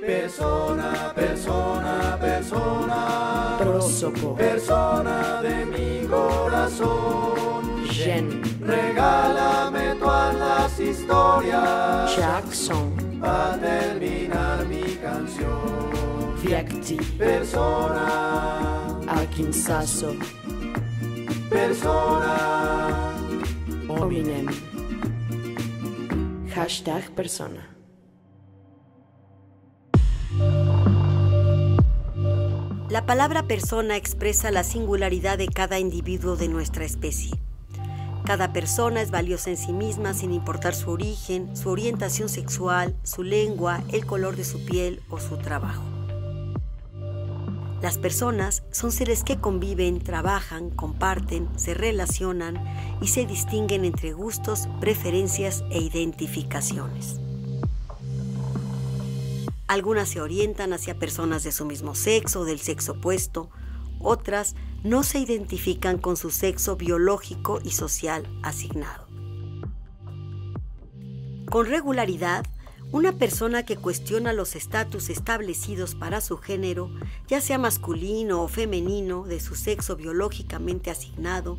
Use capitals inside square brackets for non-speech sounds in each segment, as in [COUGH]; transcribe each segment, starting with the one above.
Persona, persona, persona. Persona de mi corazón. Jen. Regálame todas las historias. Jackson. Para terminar mi canción. Fiacti. Persona. Akinsaso. Persona. Ominem hashtag persona. La palabra persona expresa la singularidad de cada individuo de nuestra especie. Cada persona es valiosa en sí misma sin importar su origen, su orientación sexual, su lengua, el color de su piel o su trabajo. Las personas son seres que conviven, trabajan, comparten, se relacionan y se distinguen entre gustos, preferencias e identificaciones. Algunas se orientan hacia personas de su mismo sexo o del sexo opuesto, otras no se identifican con su sexo biológico y social asignado. Con regularidad, una persona que cuestiona los estatus establecidos para su género, ya sea masculino o femenino, de su sexo biológicamente asignado,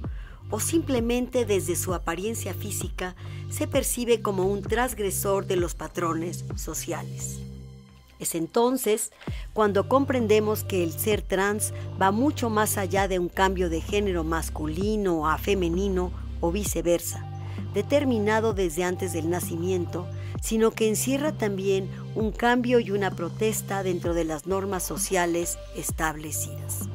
o simplemente desde su apariencia física, se percibe como un transgresor de los patrones sociales. Es entonces cuando comprendemos que el ser trans va mucho más allá de un cambio de género masculino a femenino o viceversa, determinado desde antes del nacimiento, sino que encierra también un cambio y una protesta dentro de las normas sociales establecidas.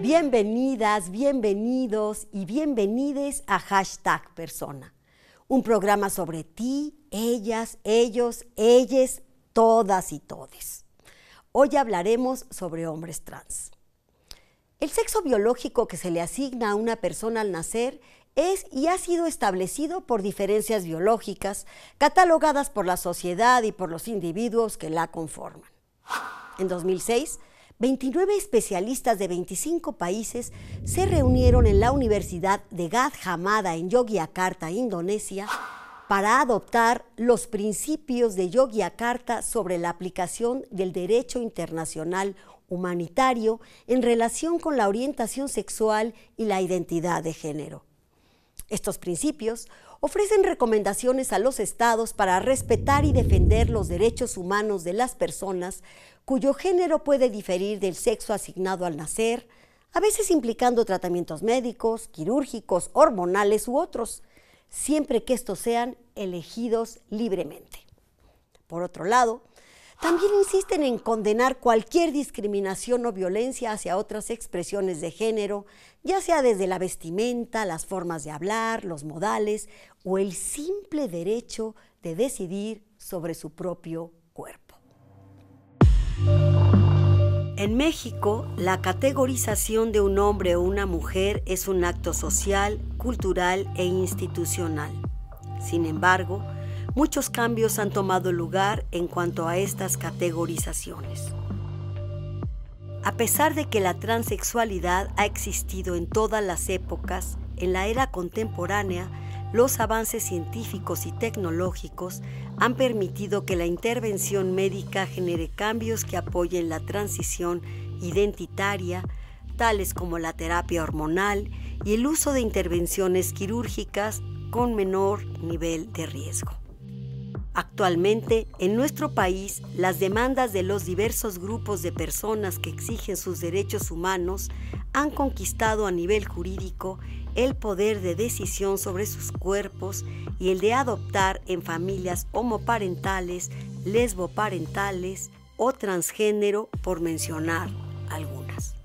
Bienvenidas, bienvenidos y bienvenides a Hashtag Persona, un programa sobre ti, ellas, ellos, ellas, todas y todes. Hoy hablaremos sobre hombres trans. El sexo biológico que se le asigna a una persona al nacer es y ha sido establecido por diferencias biológicas catalogadas por la sociedad y por los individuos que la conforman. En 2006, 29 especialistas de 25 países se reunieron en la Universidad de Hamada en Yogyakarta, Indonesia, para adoptar los principios de Yogyakarta sobre la aplicación del derecho internacional humanitario en relación con la orientación sexual y la identidad de género. Estos principios ofrecen recomendaciones a los estados para respetar y defender los derechos humanos de las personas cuyo género puede diferir del sexo asignado al nacer, a veces implicando tratamientos médicos, quirúrgicos, hormonales u otros, siempre que estos sean elegidos libremente. Por otro lado, también insisten en condenar cualquier discriminación o violencia hacia otras expresiones de género, ya sea desde la vestimenta, las formas de hablar, los modales o el simple derecho de decidir sobre su propio cuerpo. En México, la categorización de un hombre o una mujer es un acto social, cultural e institucional. Sin embargo, muchos cambios han tomado lugar en cuanto a estas categorizaciones. A pesar de que la transexualidad ha existido en todas las épocas, en la era contemporánea, los avances científicos y tecnológicos han permitido que la intervención médica genere cambios que apoyen la transición identitaria, tales como la terapia hormonal y el uso de intervenciones quirúrgicas con menor nivel de riesgo. Actualmente, en nuestro país, las demandas de los diversos grupos de personas que exigen sus derechos humanos han conquistado a nivel jurídico el poder de decisión sobre sus cuerpos y el de adoptar en familias homoparentales, lesboparentales o transgénero, por mencionar algunas.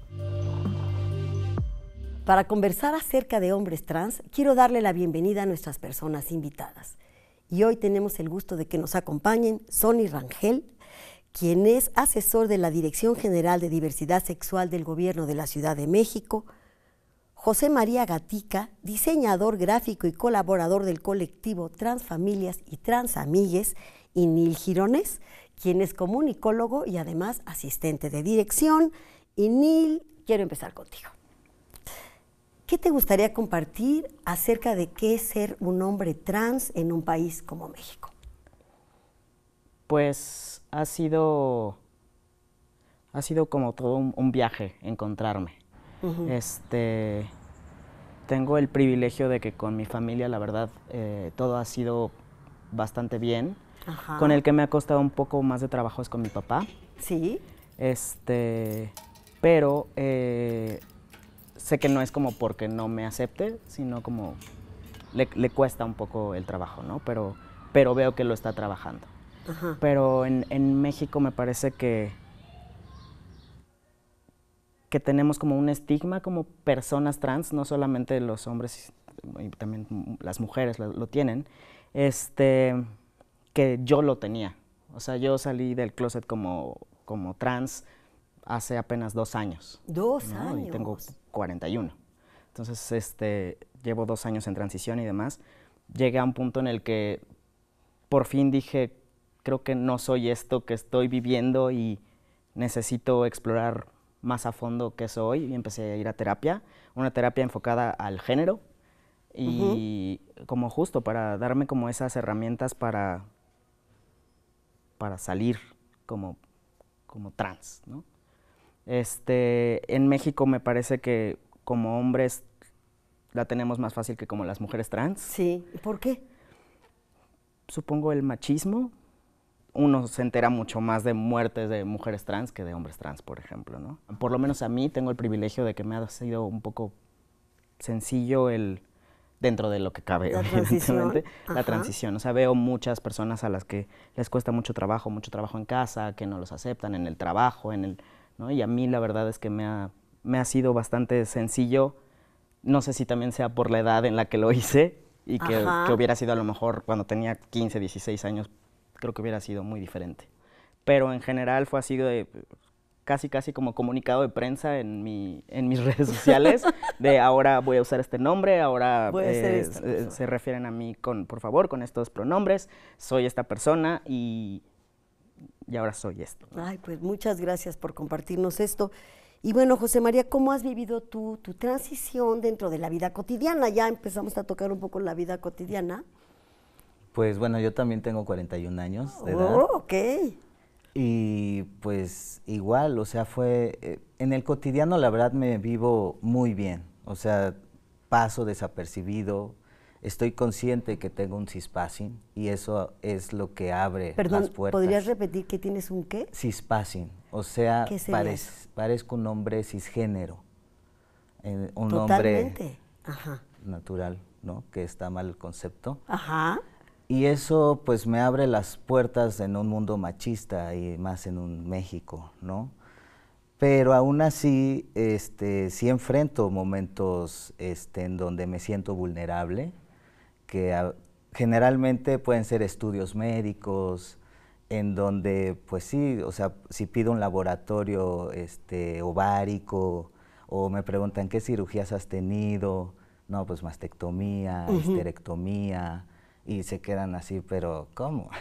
Para conversar acerca de hombres trans, quiero darle la bienvenida a nuestras personas invitadas y hoy tenemos el gusto de que nos acompañen Sonny Rangel, quien es asesor de la Dirección General de Diversidad Sexual del Gobierno de la Ciudad de México, José María Gatica, diseñador gráfico y colaborador del colectivo Transfamilias y Transamigues, y Nil Girones, quien es comunicólogo y además asistente de dirección. Y Nil, quiero empezar contigo. ¿Qué te gustaría compartir acerca de qué es ser un hombre trans en un país como México? Pues ha sido, ha sido como todo un, viaje encontrarme. Este, tengo el privilegio de que con mi familia, la verdad, eh, todo ha sido bastante bien. Con el que me ha costado un poco más de trabajo es con mi papá. Sí. Este, pero eh, sé que no es como porque no me acepte, sino como le, le cuesta un poco el trabajo, ¿no? Pero, pero veo que lo está trabajando. Pero en, en, México me parece que, que tenemos como un estigma como personas trans, no solamente los hombres, y también las mujeres lo, tienen, este, que yo lo tenía. O sea, yo salí del closet como, como trans hace apenas dos años. Dos años. Y tengo 41. Entonces, este, llevo dos años en transición y demás. Llegué a un punto en el que por fin dije, creo que no soy esto que estoy viviendo y necesito explorar más a fondo qué soy. Y empecé a ir a terapia, una terapia enfocada al género y como justo para darme como esas herramientas para, para salir como, como trans, ¿no? Este, en México me parece que como hombres la tenemos más fácil que como las mujeres trans. Sí, ¿y por qué? Supongo el machismo. Uno se entera mucho más de muertes de mujeres trans que de hombres trans, por ejemplo, ¿no? Por lo menos a mí tengo el privilegio de que me ha sido un poco sencillo el dentro de lo que cabe, la evidentemente, la transición. O sea, veo muchas personas a las que les cuesta mucho trabajo, mucho trabajo en casa, que no los aceptan en el trabajo, en el y a mí la verdad es que me ha, me ha sido bastante sencillo, no sé si también sea por la edad en la que lo hice y que, hubiera sido a lo mejor cuando tenía 15, 16 años, creo que hubiera sido muy diferente. Pero en general fue así de casi casi como comunicado de prensa en, mi, en mis [LAUGHS] redes sociales de ahora voy a usar este nombre, ahora eh, eh, se refieren a mí con, por favor, con estos pronombres, soy esta persona y y ahora soy esto. Ay, pues muchas gracias por compartirnos esto. Y bueno, José María, ¿cómo has vivido tú tu transición dentro de la vida cotidiana? Ya empezamos a tocar un poco la vida cotidiana. Pues bueno, yo también tengo 41 años de oh, ok. Y pues igual, o sea, fue... Eh, en el cotidiano la verdad me vivo muy bien, o sea, paso desapercibido, estoy consciente que tengo un cispacing y eso es lo que abre las puertas. ¿Podrías repetir que tienes un qué? Cispacin, o sea, parezco un hombre cisgénero, eh, un hombre natural, ¿no? Que está mal el concepto. Ajá. Y eso pues me abre las puertas en un mundo machista y más en un México, ¿no? Pero aún así, este, sí enfrento momentos este, en donde me siento vulnerable, generalmente pueden ser estudios médicos, en donde, pues sí, o sea, si pido un laboratorio este, ovárico o me preguntan qué cirugías has tenido, no, pues mastectomía, histerectomía y se quedan así, pero ¿cómo?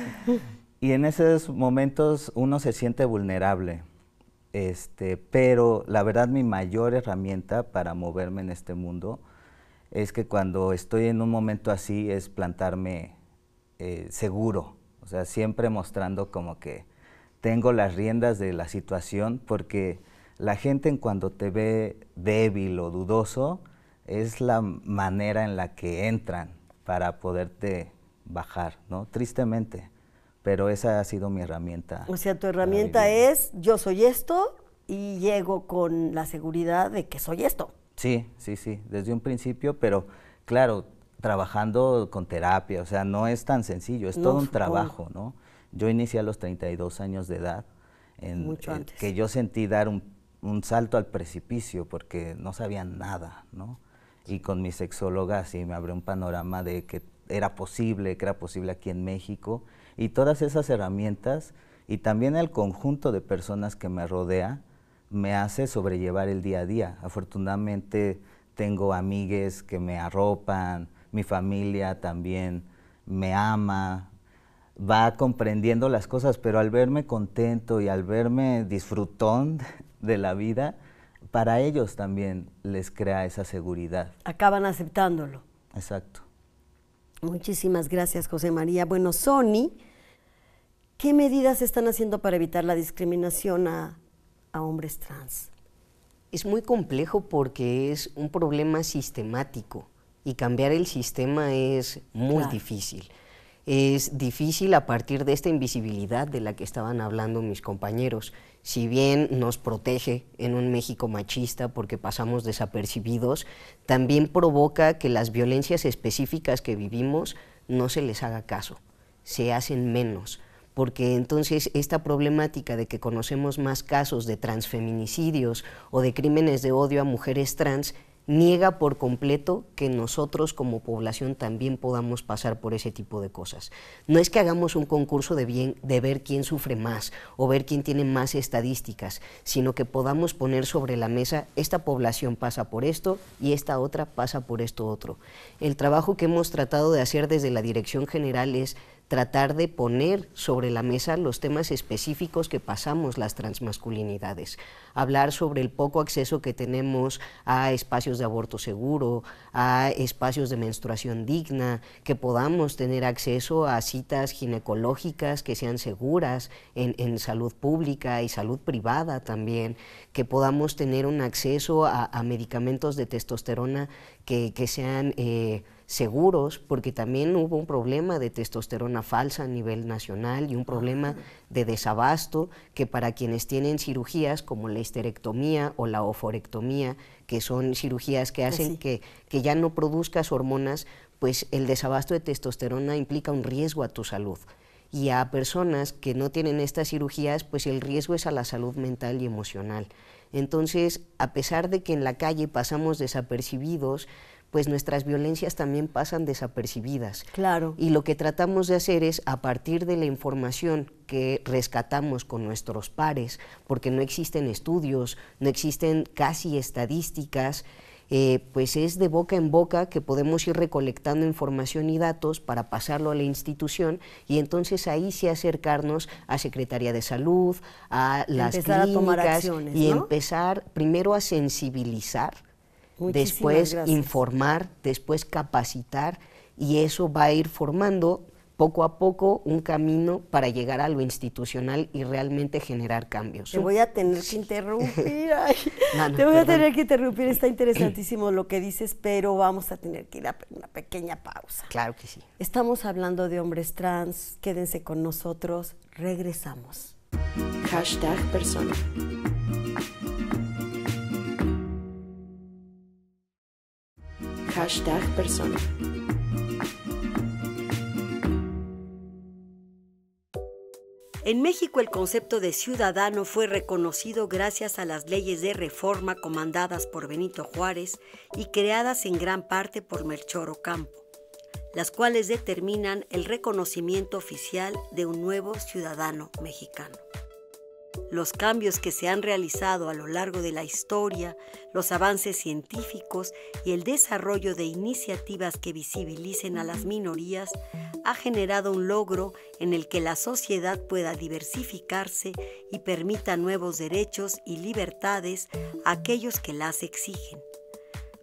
[LAUGHS] y en esos momentos uno se siente vulnerable, este, pero la verdad mi mayor herramienta para moverme en este mundo es que cuando estoy en un momento así es plantarme eh, seguro, o sea, siempre mostrando como que tengo las riendas de la situación, porque la gente en cuando te ve débil o dudoso, es la manera en la que entran para poderte bajar, ¿no? Tristemente, pero esa ha sido mi herramienta. O sea, tu herramienta es, yo soy esto y llego con la seguridad de que soy esto. Sí, sí, sí, desde un principio, pero claro, trabajando con terapia, o sea, no es tan sencillo, es todo un trabajo, ¿no? Yo inicié a los 32 años de edad, en, eh, que yo sentí dar un, salto al precipicio porque no sabía nada, ¿no? Y con mi sexóloga sí me abrió un panorama de que era posible, que era posible aquí en México, y todas esas herramientas, y también el conjunto de personas que me rodea, me hace sobrellevar el día a día. Afortunadamente tengo amigues que me arropan, mi familia también me ama, va comprendiendo las cosas, pero al verme contento y al verme disfrutón [LAUGHS] de la vida, para ellos también les crea esa seguridad. Acaban aceptándolo. Exacto. Muchísimas gracias, José María. Bueno, Sony, ¿qué medidas están haciendo para evitar la discriminación a, a hombres trans? Es muy complejo porque es un problema sistemático y cambiar el sistema es muy difícil. Es difícil a partir de esta invisibilidad de la que estaban hablando mis compañeros. Si bien nos protege en un México machista porque pasamos desapercibidos, también provoca que las violencias específicas que vivimos no se les haga caso, se hacen menos porque entonces esta problemática de que conocemos más casos de transfeminicidios o de crímenes de odio a mujeres trans niega por completo que nosotros como población también podamos pasar por ese tipo de cosas. No es que hagamos un concurso de, bien, de ver quién sufre más o ver quién tiene más estadísticas, sino que podamos poner sobre la mesa esta población pasa por esto y esta otra pasa por esto otro. El trabajo que hemos tratado de hacer desde la Dirección General es tratar de poner sobre la mesa los temas específicos que pasamos las transmasculinidades, hablar sobre el poco acceso que tenemos a espacios de aborto seguro, a espacios de menstruación digna, que podamos tener acceso a citas ginecológicas que sean seguras en, salud pública y salud privada también, que podamos tener un acceso a, medicamentos de testosterona que, sean... Eh, seguros, porque también hubo un problema de testosterona falsa a nivel nacional y un problema ah. de desabasto que para quienes tienen cirugías como la histerectomía o la oforectomía, que son cirugías que pues hacen que ya no produzcas hormonas, pues el desabasto de testosterona implica un riesgo a tu salud. Y a personas que no tienen estas cirugías, pues el riesgo es a la salud mental y emocional. Entonces, a pesar de que en la calle pasamos desapercibidos, pues nuestras violencias también pasan desapercibidas. Claro. Y lo que tratamos de hacer es, a partir de la información que rescatamos con nuestros pares, porque no existen estudios, no existen casi estadísticas, eh, pues es de boca en boca que podemos ir recolectando información y datos para pasarlo a la institución y entonces ahí sí acercarnos a Secretaría de Salud, a las clínicas y empezar primero a sensibilizar después informar, después capacitar y eso va a ir formando poco a poco un camino para llegar a lo institucional y realmente generar cambios. Te voy a tener que interrumpir, [LAUGHS] te voy a tener que interrumpir, está interesantísimo lo que dices, pero vamos a tener que ir a una pequeña pausa. Claro que sí. Estamos hablando de hombres trans, quédense con nosotros, regresamos. Hashtag persona. hashtag persona. En México el concepto de ciudadano fue reconocido gracias a las leyes de reforma comandadas por Benito Juárez y creadas en gran parte por Melchor Ocampo, las cuales determinan el reconocimiento oficial de un nuevo ciudadano mexicano los cambios que se han realizado a lo largo de la historia, los avances científicos y el desarrollo de iniciativas que visibilicen a las minorías ha generado un logro en el que la sociedad pueda diversificarse y permita nuevos derechos y libertades a aquellos que las exigen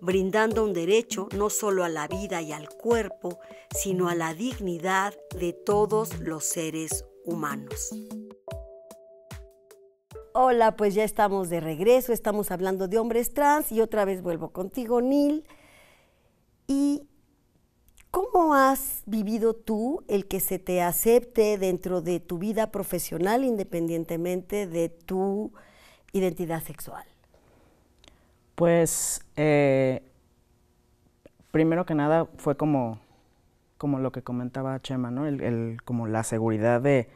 brindando un derecho no solo a la vida y al cuerpo, sino a la dignidad de todos los seres humanos. Hola, pues ya estamos de regreso, estamos hablando de hombres trans y otra vez vuelvo contigo, Neil. ¿Y cómo has vivido tú el que se te acepte dentro de tu vida profesional independientemente de tu identidad sexual? Pues eh, primero que nada fue como, como lo que comentaba Chema, ¿no? como la seguridad de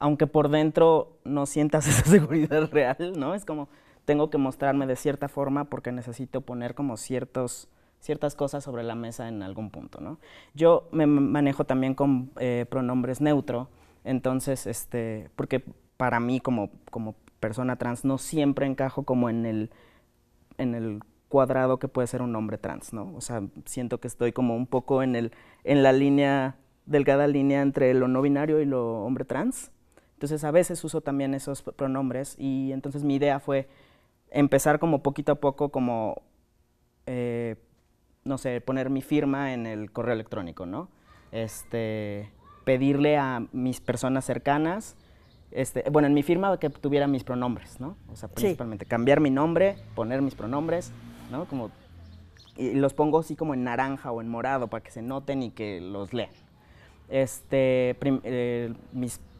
aunque por dentro no sientas [LAUGHS] esa seguridad real, ¿no? Es como, tengo que mostrarme de cierta forma porque necesito poner como ciertos, ciertas cosas sobre la mesa en algún punto, ¿no? Yo me manejo también con eh, pronombres neutro, entonces, este, porque para mí como, persona trans no siempre encajo como en el, cuadrado que puede ser un hombre trans, ¿no? O sea, siento que estoy como un poco en, el, en la línea, delgada línea entre lo no binario y lo hombre trans, entonces a veces uso también esos pronombres y entonces mi idea fue empezar como poquito a poco como, eh, no sé, poner mi firma en el correo electrónico, ¿no? Este, pedirle a mis personas cercanas, este, bueno, en mi firma que tuviera mis pronombres, ¿no? O sea, principalmente cambiar mi nombre, poner mis pronombres, ¿no? Como, y los pongo así como en naranja o en morado para que se noten y que los lean. Este, eh,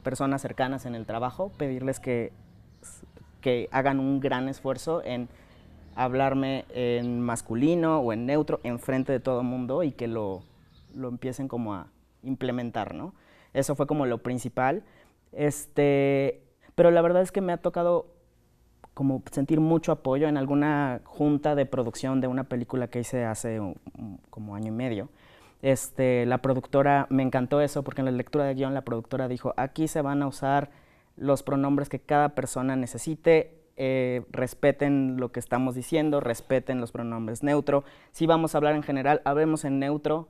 personas cercanas en el trabajo, pedirles que, hagan un gran esfuerzo en hablarme en masculino o en neutro en frente de todo el mundo y que lo, empiecen como a implementar, ¿no? Eso fue como lo principal. Este, pero la verdad es que me ha tocado como sentir mucho apoyo en alguna junta de producción de una película que hice hace como año y medio este, la productora, me encantó eso porque en la lectura de guión la productora dijo, aquí se van a usar los pronombres que cada persona necesite, eh, respeten lo que estamos diciendo, respeten los pronombres neutro. Si vamos a hablar en general, hablemos en neutro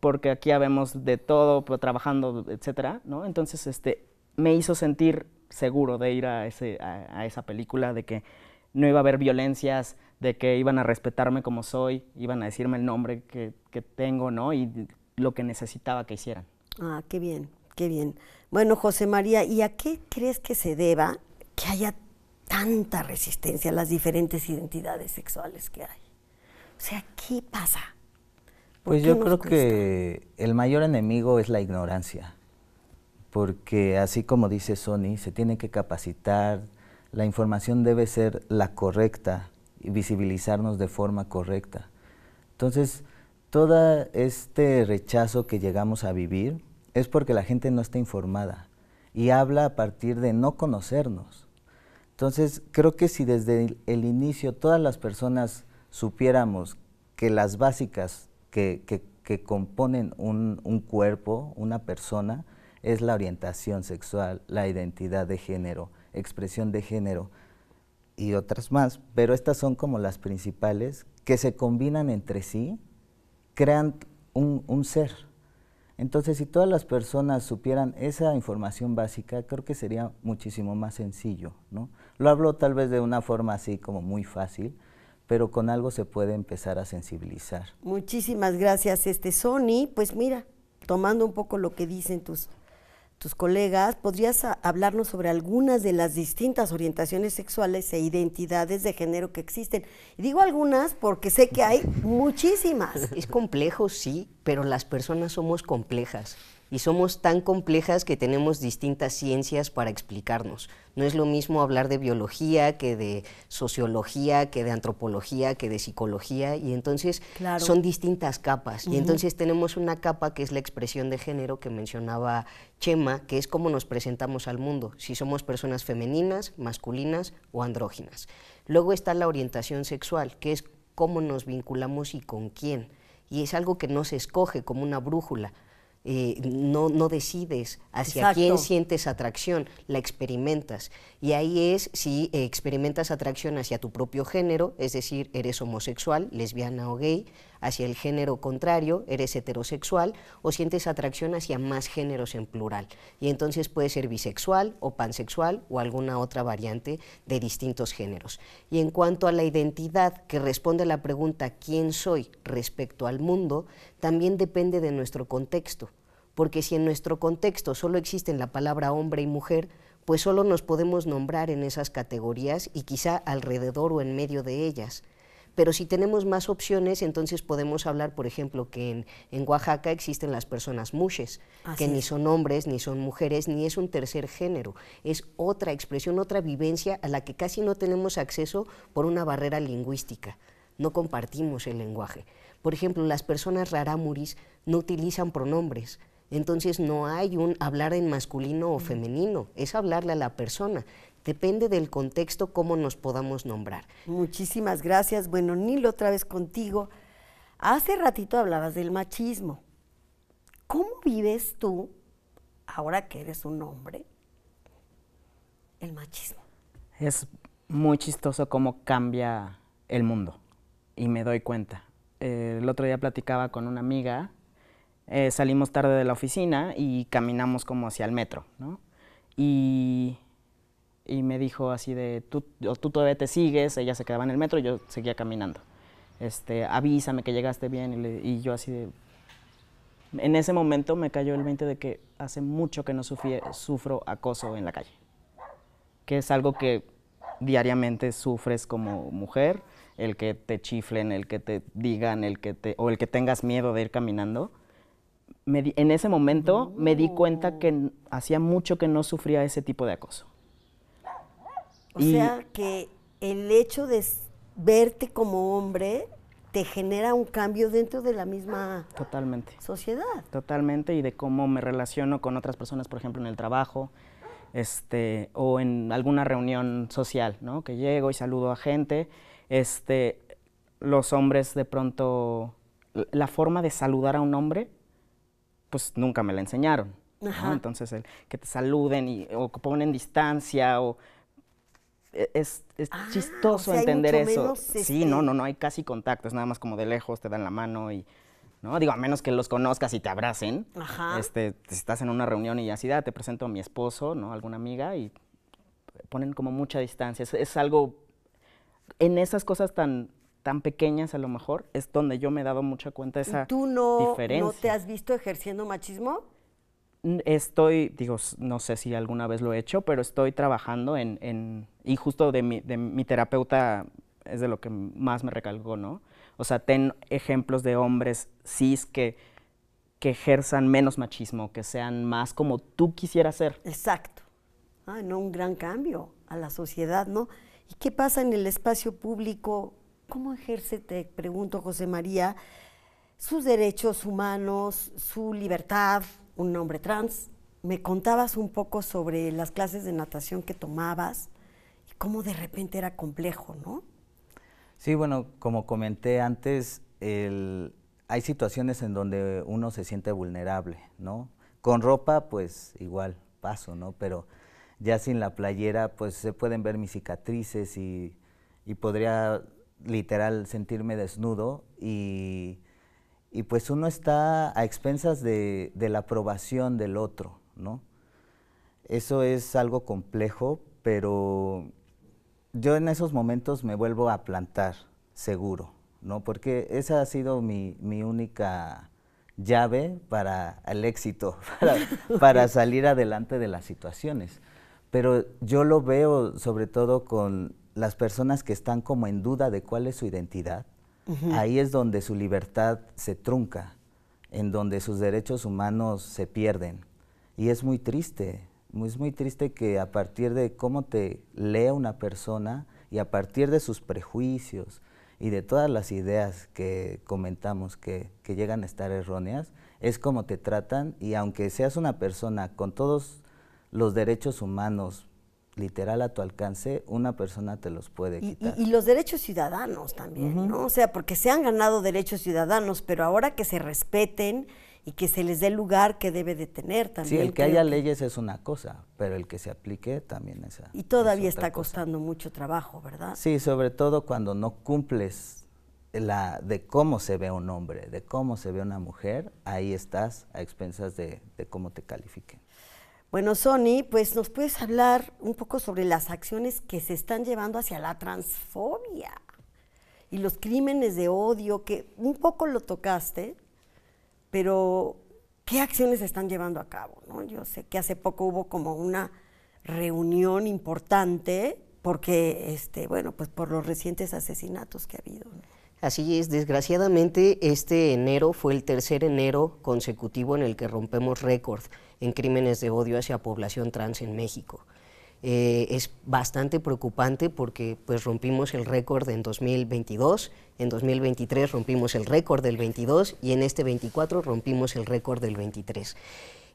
porque aquí habemos de todo, pues, trabajando, etcétera, ¿no? Entonces, este, me hizo sentir seguro de ir a, ese, a esa película, de que no iba a haber violencias, de que iban a respetarme como soy, iban a decirme el nombre que, tengo, ¿no? Y lo que necesitaba que hicieran. Ah, qué bien, qué bien. Bueno, José María, ¿y a qué crees que se deba que haya tanta resistencia a las diferentes identidades sexuales que hay? O sea, ¿qué pasa? Pues yo creo que el mayor enemigo es la ignorancia, porque así como dice Sony, se tiene que capacitar, la información debe ser la correcta y visibilizarnos de forma correcta. Entonces, todo este rechazo que llegamos a vivir es porque la gente no está informada y habla a partir de no conocernos. Entonces, creo que si desde el, inicio todas las personas supiéramos que las básicas que, componen un cuerpo, una persona, es la orientación sexual, la identidad de género, expresión de género y otras más, pero estas son como las principales que se combinan entre sí, crean un, ser. Entonces, si todas las personas supieran esa información básica, creo que sería muchísimo más sencillo, ¿no? Lo hablo tal vez de una forma así como muy fácil, pero con algo se puede empezar a sensibilizar. Muchísimas gracias, este Sony. Pues mira, tomando un poco lo que dicen tus tus colegas, podrías hablarnos sobre algunas de las distintas orientaciones sexuales e identidades de género que existen. Y digo algunas porque sé que hay [LAUGHS] muchísimas. Es complejo, sí, pero las personas somos complejas y somos tan complejas que tenemos distintas ciencias para explicarnos. No es lo mismo hablar de biología que de sociología, que de antropología, que de psicología, y entonces son distintas capas. Y entonces tenemos una capa que es la expresión de género que mencionaba Chema, que es cómo nos presentamos al mundo, si somos personas femeninas, masculinas o andróginas. Luego está la orientación sexual, que es cómo nos vinculamos y con quién. Y es algo que no se escoge como una brújula. Eh, no, decides hacia quién sientes atracción, la experimentas. Y ahí es si eh, experimentas atracción hacia tu propio género, es decir, eres homosexual, lesbiana o gay, hacia el género contrario, eres heterosexual, o sientes atracción hacia más géneros en plural. Y entonces puede ser bisexual o pansexual o alguna otra variante de distintos géneros. Y en cuanto a la identidad que responde a la pregunta ¿quién soy respecto al mundo? también depende de nuestro contexto porque si en nuestro contexto solo existen la palabra hombre y mujer, pues solo nos podemos nombrar en esas categorías y quizá alrededor o en medio de ellas. Pero si tenemos más opciones, entonces podemos hablar, por ejemplo, que en, Oaxaca existen las personas mushes, que ni son hombres, ni son mujeres, ni es un tercer género. Es otra expresión, otra vivencia a la que casi no tenemos acceso por una barrera lingüística. No compartimos el lenguaje. Por ejemplo, las personas raramuris no utilizan pronombres entonces no hay un hablar en masculino o femenino, es hablarle a la persona. Depende del contexto cómo nos podamos nombrar. Muchísimas gracias. Bueno, Nilo, otra vez contigo. Hace ratito hablabas del machismo. ¿Cómo vives tú, ahora que eres un hombre, el machismo? Es muy chistoso cómo cambia el mundo y me doy cuenta. Eh, el otro día platicaba con una amiga eh, salimos tarde de la oficina y caminamos como hacia el metro, ¿no? Y, me dijo así de, tú, tú todavía te sigues, ella se quedaba en el metro y yo seguía caminando. Este, avísame que llegaste bien y, yo así de... En ese momento me cayó el 20 de que hace mucho que no sufro acoso en la calle, que es algo que diariamente sufres como mujer, el que te chiflen, el que te digan, el que te, o el que tengas miedo de ir caminando en ese momento me di cuenta que mm. hacía mucho que no sufría ese tipo de acoso. O sea que el hecho de verte como hombre te genera un cambio dentro de la misma totalmente sociedad totalmente y de cómo me relaciono con otras personas por ejemplo en el trabajo este o en alguna reunión social no que llego y saludo a gente este, los hombres de pronto la forma de saludar a un hombre pues nunca me la enseñaron. Entonces, que te saluden y, o ponen distancia o e, es, es ah, chistoso entender eso. Sí, este, no, no, no hay casi contacto, es nada más como de lejos, te dan la mano y, ¿no? Digo, a menos que los conozcas y te abracen. Ajá. Este, estás en una reunión y así, da, ah, te presento a mi esposo, ¿no? Alguna amiga y ponen como mucha distancia. es algo, en esas cosas tan tan pequeñas a lo mejor, es donde yo me he dado mucha cuenta de esa ¿Tú no, diferencia. no te has visto ejerciendo machismo? Estoy, digo, no sé si alguna vez lo he hecho, pero estoy trabajando en, en y justo de mi, de mi terapeuta es de lo que más me recalcó, ¿no? O sea, ten ejemplos de hombres cis que, que ejerzan menos machismo, que sean más como tú quisieras ser. Exacto. Ah, no, un gran cambio a la sociedad, ¿no? ¿Y qué pasa en el espacio público ¿Cómo ejerce, te pregunto, José María, sus derechos humanos, su libertad, un hombre trans? Me contabas un poco sobre las clases de natación que tomabas y cómo de repente era complejo, ¿no? Sí, bueno, como comenté antes, hay situaciones en donde uno se siente vulnerable, ¿no? Con ropa, pues igual paso, ¿no? Pero ya sin la playera, pues se pueden ver mis cicatrices y, y podría literal sentirme desnudo y, pues uno está a expensas de, la aprobación del otro, ¿no? Eso es algo complejo, pero yo en esos momentos me vuelvo a plantar, seguro, ¿no? Porque esa ha sido mi, única llave para el éxito, [LAUGHS] para salir adelante de las situaciones. Pero yo lo veo sobre todo con las personas que están como en duda de cuál es su identidad, ahí es donde su libertad se trunca, en donde sus derechos humanos se pierden. Y es muy triste, es muy triste que a partir de cómo te lea una persona y a partir de sus prejuicios y de todas las ideas que comentamos que, que llegan a estar erróneas, es como te tratan y aunque seas una persona con todos los derechos humanos literal a tu alcance, una persona te los puede quitar. Y, los derechos ciudadanos también, ¿no? O sea, porque se han ganado derechos ciudadanos, pero ahora que se respeten y que se les dé el lugar que debe de tener también. Sí, el que haya leyes es una cosa, pero el que se aplique también es Y todavía está costando mucho trabajo, ¿verdad? Sí, sobre todo cuando no cumples la, de cómo se ve un hombre, de cómo se ve una mujer, ahí estás a expensas de, de cómo te califiquen. Bueno, Sony, pues nos puedes hablar un poco sobre las acciones que se están llevando hacia la transfobia y los crímenes de odio, que un poco lo tocaste, pero ¿qué acciones se están llevando a cabo? ¿no? Yo sé que hace poco hubo como una reunión importante porque, este, bueno, pues por los recientes asesinatos que ha habido. Así es, desgraciadamente este enero fue el tercer enero consecutivo en el que rompemos récord en crímenes de odio hacia población trans en México. Eh, es bastante preocupante porque pues rompimos el récord en 2022, en 2023 rompimos el récord del 22 y en este 24 rompimos el récord del 23.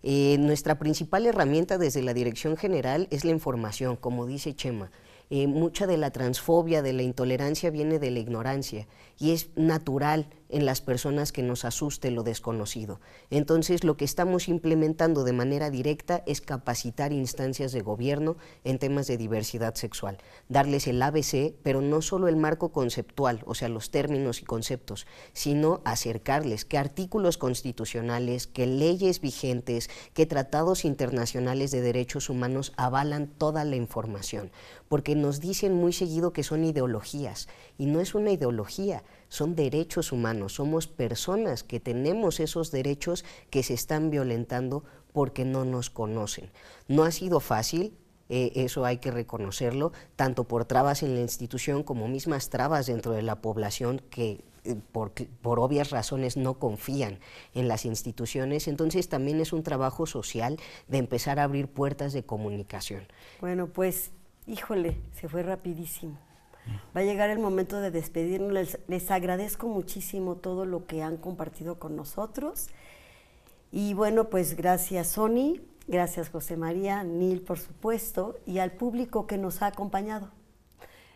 Eh, nuestra principal herramienta desde la Dirección General es la información, como dice Chema. Eh, mucha de la transfobia, de la intolerancia viene de la ignorancia y es natural en las personas que nos asuste lo desconocido. Entonces, lo que estamos implementando de manera directa es capacitar instancias de gobierno en temas de diversidad sexual, darles el ABC, pero no solo el marco conceptual, o sea, los términos y conceptos, sino acercarles qué artículos constitucionales, qué leyes vigentes, qué tratados internacionales de derechos humanos avalan toda la información porque nos dicen muy seguido que son ideologías y no es una ideología, son derechos humanos, somos personas que tenemos esos derechos que se están violentando porque no nos conocen. No ha sido fácil, eh, eso hay que reconocerlo, tanto por trabas en la institución como mismas trabas dentro de la población que eh, por, por, obvias razones no confían en las instituciones, entonces también es un trabajo social de empezar a abrir puertas de comunicación. Bueno, pues Híjole, se fue rapidísimo. Va a llegar el momento de despedirnos. Les, agradezco muchísimo todo lo que han compartido con nosotros. Y bueno, pues gracias Sony, gracias José María, Nil por supuesto, y al público que nos ha acompañado.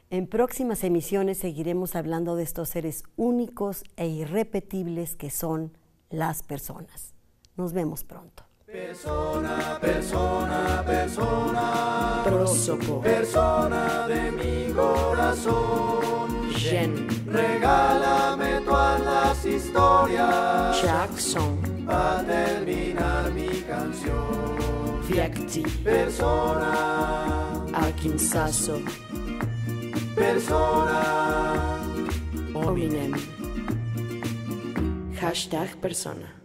En próximas emisiones seguiremos hablando de estos seres únicos e irrepetibles que son las personas. Nos vemos pronto. Persona, persona, persona. Persona de mi corazón. Gen. Regálame todas las historias. Jackson. Para terminar mi canción. Fiacti. Persona. Akinsaso. Persona. Ominem. Hashtag persona.